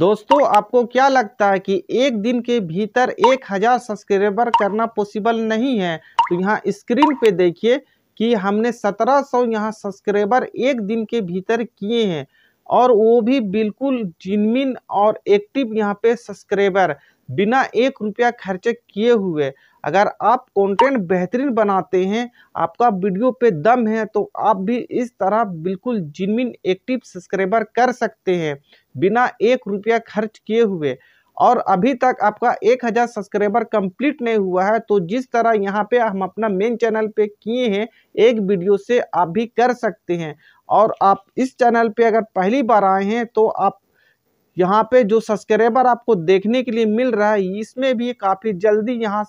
दोस्तों आपको क्या लगता है कि एक दिन के भीतर एक हज़ार सब्सक्राइबर करना पॉसिबल नहीं है तो यहाँ स्क्रीन पे देखिए कि हमने सत्रह सौ यहाँ सब्सक्राइबर एक दिन के भीतर किए हैं और वो भी बिल्कुल जिनमिन और एक्टिव यहाँ पे सब्सक्राइबर बिना एक रुपया खर्च किए हुए अगर आप कंटेंट बेहतरीन बनाते हैं आपका वीडियो पे दम है तो आप भी इस तरह बिल्कुल जिनमिन एक्टिव सब्सक्राइबर कर सकते हैं बिना एक रुपया खर्च किए हुए और अभी तक आपका एक हज़ार सब्सक्राइबर कंप्लीट नहीं हुआ है तो जिस तरह यहाँ पे हम अपना मेन चैनल पे किए हैं एक वीडियो से आप भी कर सकते हैं और आप इस चैनल पे अगर पहली बार आए हैं तो आप यहाँ पे जो सब्सक्राइबर आपको देखने के लिए मिल रहा है इसमें भी काफ़ी जल्दी यहाँ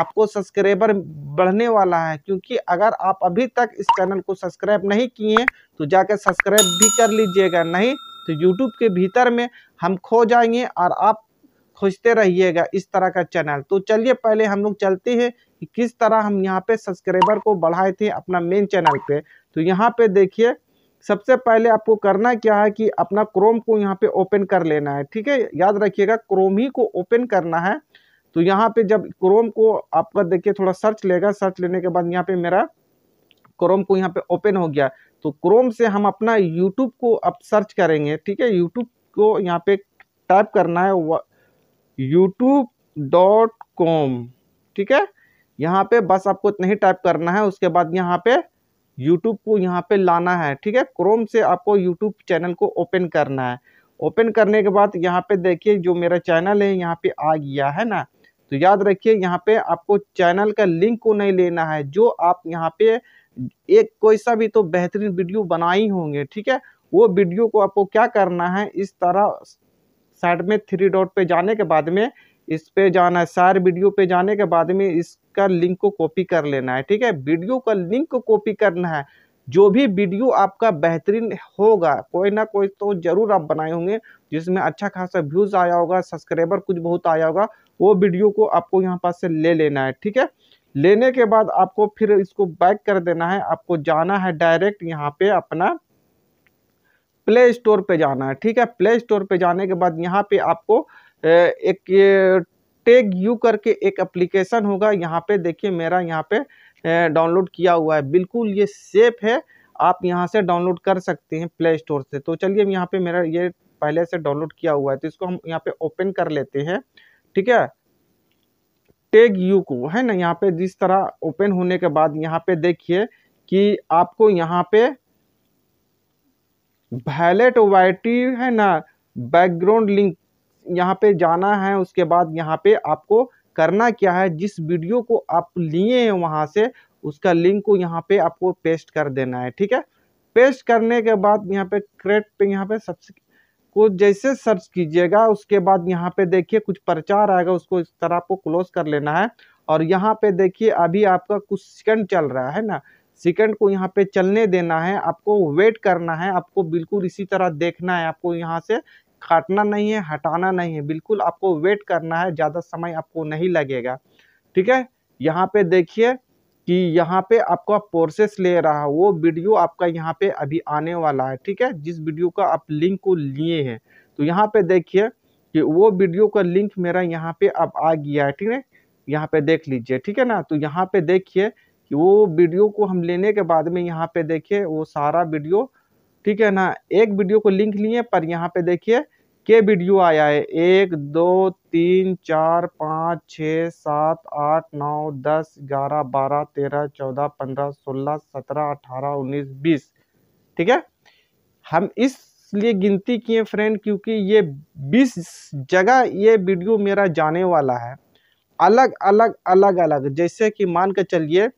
आपको सब्सक्राइबर बढ़ने वाला है क्योंकि अगर आप अभी तक इस चैनल को सब्सक्राइब नहीं किए तो जाकर सब्सक्राइब भी कर लीजिएगा नहीं तो यूट्यूब के भीतर में हम खो जाएंगे और आप खोजते रहिएगा इस तरह का चैनल तो चलिए पहले हम लोग चलते हैं कि किस तरह हम यहाँ पे सब्सक्राइबर को बढ़ाए थे अपना मेन चैनल पे तो यहाँ पे देखिए सबसे पहले आपको करना क्या है कि अपना क्रोम को यहाँ पे ओपन कर लेना है ठीक है याद रखिएगा क्रोम ही को ओपन करना है तो यहाँ पे जब क्रोम को आपका देखिए थोड़ा सर्च लेगा सर्च लेने के बाद यहाँ पे मेरा क्रोम को यहाँ पे ओपन हो गया तो क्रोम से हम अपना यूट्यूब को अब सर्च करेंगे ठीक है यूट्यूब को यहाँ पे टाइप करना है यूट्यूब डॉट कॉम ठीक है यहाँ पे बस आपको इतना ही टाइप करना है उसके बाद यहाँ पे यूट्यूब को यहाँ पे लाना है ठीक है क्रोम से आपको यूट्यूब चैनल को ओपन करना है ओपन करने के बाद यहाँ पे देखिए जो मेरा चैनल है यहाँ पे आ गया है ना तो याद रखिए यहाँ पे आपको चैनल का लिंक को नहीं लेना है जो आप यहाँ पे एक कोई सा भी तो बेहतरीन वीडियो बनाई होंगे ठीक है वो वीडियो को आपको क्या करना है इस तरह साइड में थ्री डॉट पे जाने के बाद में इस पे जाना है सारे वीडियो पे जाने के बाद में इसका लिंक को कॉपी कर लेना है ठीक है वीडियो का लिंक को कॉपी करना है जो भी वीडियो आपका बेहतरीन होगा कोई ना कोई तो जरूर आप बनाए होंगे जिसमें अच्छा खासा व्यूज़ आया होगा सब्सक्राइबर कुछ बहुत आया होगा वो वीडियो को आपको यहाँ पास से ले लेना है ठीक है लेने के बाद आपको फिर इसको बैक कर देना है आपको जाना है डायरेक्ट यहाँ पे अपना प्ले स्टोर पे जाना है ठीक है प्ले स्टोर पे जाने के बाद यहाँ पे आपको एक टेग यू करके एक एप्लीकेशन होगा यहाँ पे देखिए मेरा यहाँ पे डाउनलोड किया हुआ है बिल्कुल ये सेफ है आप यहाँ से डाउनलोड कर सकते हैं प्ले स्टोर से तो चलिए यहाँ पे मेरा ये पहले से डाउनलोड किया हुआ है तो इसको हम यहाँ पे ओपन कर लेते हैं ठीक है टेग यू को है ना यहाँ पे जिस तरह ओपन होने के बाद यहाँ पे देखिए कि आपको यहाँ पे वैलेट वाइटी है ना बैकग्राउंड लिंक यहाँ पे जाना है उसके बाद यहाँ पे आपको करना क्या है जिस वीडियो को आप लिए हैं वहाँ से उसका लिंक को यहाँ पे आपको पेस्ट कर देना है ठीक है पेस्ट करने के बाद यहाँ पे क्रेट पे यहाँ पे सबसे को जैसे सर्च कीजिएगा उसके बाद यहाँ पे देखिए कुछ प्रचार आएगा उसको इस तरह आपको क्लोज कर लेना है और यहाँ पे देखिए अभी आपका कुछ सेकंड चल रहा है ना सेकंड को यहाँ पे चलने देना है आपको वेट करना है आपको बिल्कुल इसी तरह देखना है आपको यहाँ से काटना नहीं है हटाना नहीं है बिल्कुल आपको वेट करना है ज़्यादा समय आपको नहीं लगेगा ठीक है यहाँ पे देखिए कि यहाँ पे आपका प्रोसेस ले रहा है वो वीडियो आपका यहाँ पे अभी आने वाला है ठीक है जिस वीडियो का आप लिंक को लिए हैं तो यहाँ पे देखिए कि वो वीडियो का लिंक मेरा यहाँ पे अब आ गया है ठीक है यहाँ पे देख लीजिए ठीक है ना तो यहाँ पे देखिए कि वो वीडियो को हम लेने के बाद में यहाँ पे देखिए वो सारा वीडियो ठीक है ना एक वीडियो को लिंक लिए पर यहाँ पे देखिए के वीडियो आया है एक दो तीन चार पाँच छः सात आठ नौ दस ग्यारह बारह तेरह चौदह पंद्रह सोलह सत्रह अठारह उन्नीस बीस ठीक है हम इसलिए गिनती किए फ्रेंड क्योंकि ये बीस जगह ये वीडियो मेरा जाने वाला है अलग अलग अलग अलग जैसे कि मान के चलिए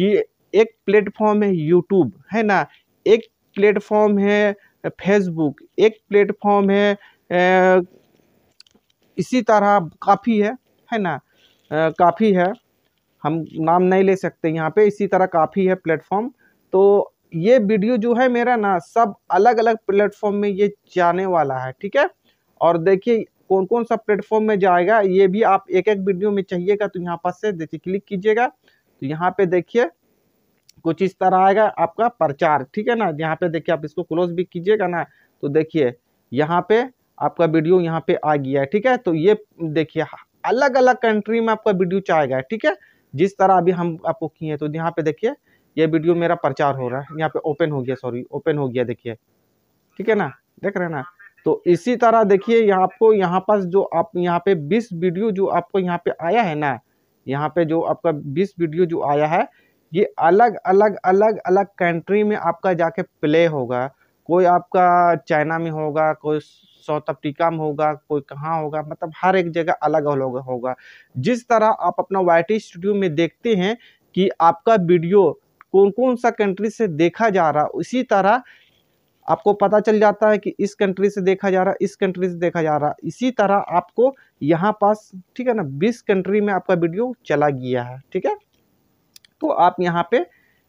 कि एक प्लेटफॉर्म है यूट्यूब है ना एक प्लेटफॉर्म है फेसबुक एक प्लेटफॉर्म है इसी तरह काफ़ी है है ना काफ़ी है हम नाम नहीं ले सकते यहाँ पे इसी तरह काफ़ी है प्लेटफॉर्म तो ये वीडियो जो है मेरा ना सब अलग अलग प्लेटफॉर्म में ये जाने वाला है ठीक है और देखिए कौन कौन सा प्लेटफॉर्म में जाएगा ये भी आप एक एक वीडियो में चाहिएगा तो यहाँ पर से देखिए क्लिक कीजिएगा तो यहाँ पे देखिए कुछ इस तरह आएगा आपका प्रचार ठीक है ना यहाँ पे देखिए आप इसको क्लोज भी कीजिएगा ना तो देखिए यहाँ पे आपका वीडियो यहाँ पे आ गया है ठीक है तो ये देखिए अलग अलग कंट्री में आपका वीडियो चाहेगा ठीक है जिस तरह अभी हम आपको किए हैं तो यहाँ पे देखिए ये वीडियो मेरा प्रचार हो रहा है यहाँ पे ओपन हो गया सॉरी ओपन हो गया देखिए ठीक है ना देख रहे ना तो इसी तरह देखिए यहाँ आपको यहाँ पास जो आप यहाँ पे बीस वीडियो जो आपको यहाँ पे आया है ना यहाँ पे जो आपका बीस वीडियो जो आया है ये अलग अलग अलग अलग कंट्री में आपका जाके प्ले होगा कोई आपका चाइना में होगा कोई साउथ अफ्रीका में होगा कोई कहाँ होगा मतलब हर एक जगह अलग अलग होगा जिस तरह आप अपना वाई स्टूडियो में देखते हैं कि आपका वीडियो कौन कौन सा कंट्री से देखा जा रहा उसी तरह आपको पता चल जाता है कि इस कंट्री से देखा जा रहा है इस कंट्री से देखा जा रहा है इसी तरह आपको यहाँ पास ठीक है ना बीस कंट्री में आपका वीडियो चला गया है ठीक है तो आप यहाँ पे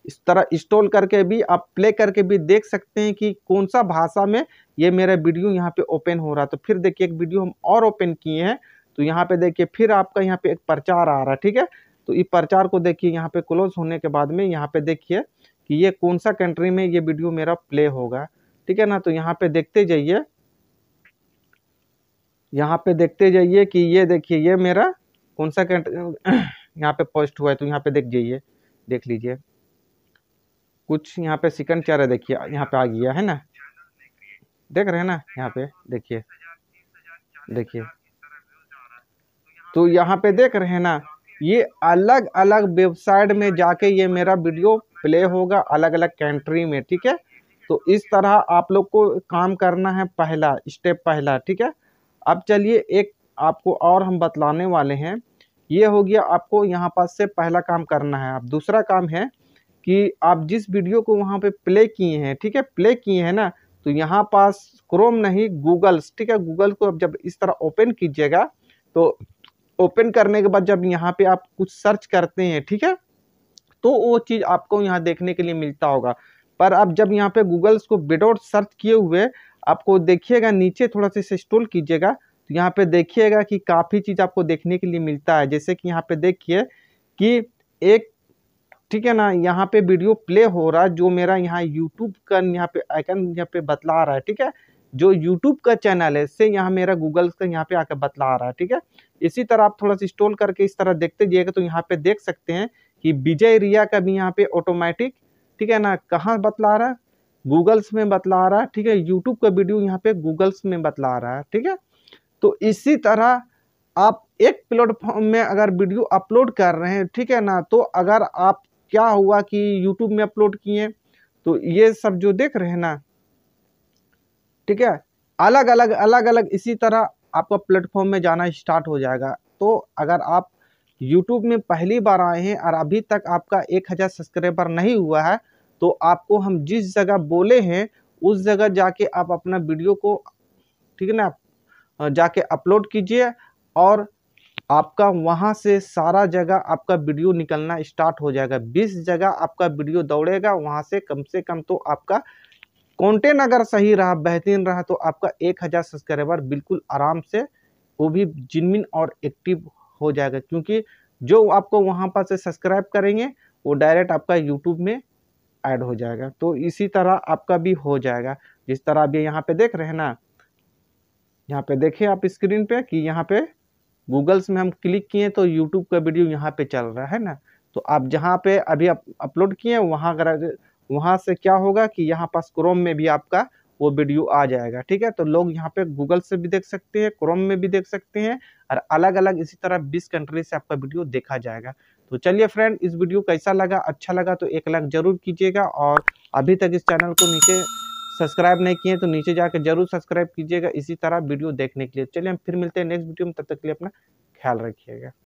इस तरह इंस्टॉल करके भी आप प्ले करके भी देख सकते हैं कि कौन सा भाषा में ये मेरा वीडियो यहाँ पे ओपन हो रहा तो फिर देखिए एक वीडियो हम और ओपन किए हैं तो यहाँ पे देखिए फिर आपका यहाँ पे एक प्रचार आ रहा है ठीक है तो ये प्रचार को देखिए यहाँ पे क्लोज होने के बाद में यहाँ पे देखिए कि ये कौन सा कंट्री में ये वीडियो मेरा प्ले होगा ठीक है ना तो यहाँ पे देखते जाइए यहाँ पे देखते जाइए कि ये देखिए ये मेरा कौन सा कंट्री यहाँ पे पोस्ट हुआ है तो यहाँ पे देख जाइए देख लीजिए कुछ यहाँ पे सिकंड चार है देखिए यहाँ पे आ गया है ना देख रहे हैं ना यहाँ पे देखिए देखिए तो यहाँ पे देख रहे हैं ना ये अलग अलग वेबसाइट में जाके ये मेरा वीडियो प्ले होगा अलग अलग कंट्री में ठीक है तो इस तरह आप लोग को काम करना है पहला स्टेप पहला ठीक है अब चलिए एक आपको और हम बतलाने वाले हैं ये हो गया आपको यहाँ पास से पहला काम करना है अब दूसरा काम है कि आप जिस वीडियो को वहाँ पे प्ले किए हैं ठीक है प्ले किए हैं ना तो यहाँ पास क्रोम नहीं गूगल्स ठीक है गूगल को अब जब इस तरह ओपन कीजिएगा तो ओपन करने के बाद जब यहाँ पे आप कुछ सर्च करते हैं ठीक है तो वो चीज़ आपको यहाँ देखने के लिए मिलता होगा पर अब जब यहाँ पे गूगल्स को विदाउट सर्च किए हुए आपको देखिएगा नीचे थोड़ा सा स्टोल कीजिएगा तो यहाँ पे देखिएगा कि काफ़ी चीज़ आपको देखने के लिए मिलता है जैसे कि यहाँ पे देखिए कि एक ठीक है ना यहाँ पे वीडियो प्ले हो रहा है जो मेरा यहाँ यूट्यूब का यहाँ पे आइकन यहाँ पे बतला रहा है ठीक है जो यूट्यूब का चैनल है इससे यहाँ मेरा गूगल का यहाँ पे आकर बतला रहा है ठीक है इसी तरह आप थोड़ा सा इंस्टॉल करके इस तरह देखते जाइएगा तो यहाँ पे देख सकते हैं कि विजय रिया का भी यहाँ पे ऑटोमेटिक ठीक है ना कहाँ बतला रहा है गूगल्स में बतला रहा है ठीक है यूट्यूब का वीडियो यहाँ पे गूगल्स में बतला रहा है ठीक है तो इसी तरह आप एक प्लेटफॉर्म में अगर वीडियो अपलोड कर रहे हैं ठीक है ना तो अगर आप क्या हुआ कि यूट्यूब में अपलोड किए तो ये सब जो देख रहे हैं ना ठीक है अलग अलग अलग अलग इसी तरह आपका प्लेटफॉर्म में जाना स्टार्ट हो जाएगा तो अगर आप यूट्यूब में पहली बार आए हैं और अभी तक आपका एक हज़ार सब्सक्राइबर नहीं हुआ है तो आपको हम जिस जगह बोले हैं उस जगह जाके आप अपना वीडियो को ठीक है ना जाके अपलोड कीजिए और आपका वहाँ से सारा जगह आपका वीडियो निकलना स्टार्ट हो जाएगा बीस जगह आपका वीडियो दौड़ेगा वहाँ से कम से कम तो आपका कंटेंट अगर सही रहा बेहतरीन रहा तो आपका एक हज़ार सब्सक्राइबर बिल्कुल आराम से वो भी जिनमिन और एक्टिव हो जाएगा क्योंकि जो आपको वहाँ पर से सब्सक्राइब करेंगे वो डायरेक्ट आपका यूट्यूब में ऐड हो जाएगा तो इसी तरह आपका भी हो जाएगा जिस तरह आप ये यहाँ पर देख रहे हैं ना यहाँ पे देखिए आप स्क्रीन पे कि यहाँ पे गूगल्स में हम क्लिक किए तो यूट्यूब का वीडियो यहाँ पे चल रहा है ना तो आप जहाँ पे अभी आप अपलोड किए वहाँ अगर वहाँ से क्या होगा कि यहाँ पास क्रोम में भी आपका वो वीडियो आ जाएगा ठीक है तो लोग यहाँ पे गूगल से भी देख सकते हैं क्रोम में भी देख सकते हैं और अलग अलग इसी तरह बीस कंट्री से आपका वीडियो देखा जाएगा तो चलिए फ्रेंड इस वीडियो कैसा लगा अच्छा लगा तो एक लाख जरूर कीजिएगा और अभी तक इस चैनल को नीचे सब्सक्राइब नहीं किए तो नीचे जाकर जरूर सब्सक्राइब कीजिएगा इसी तरह वीडियो देखने के लिए चलिए हम फिर मिलते हैं नेक्स्ट वीडियो में तब तक के लिए अपना ख्याल रखिएगा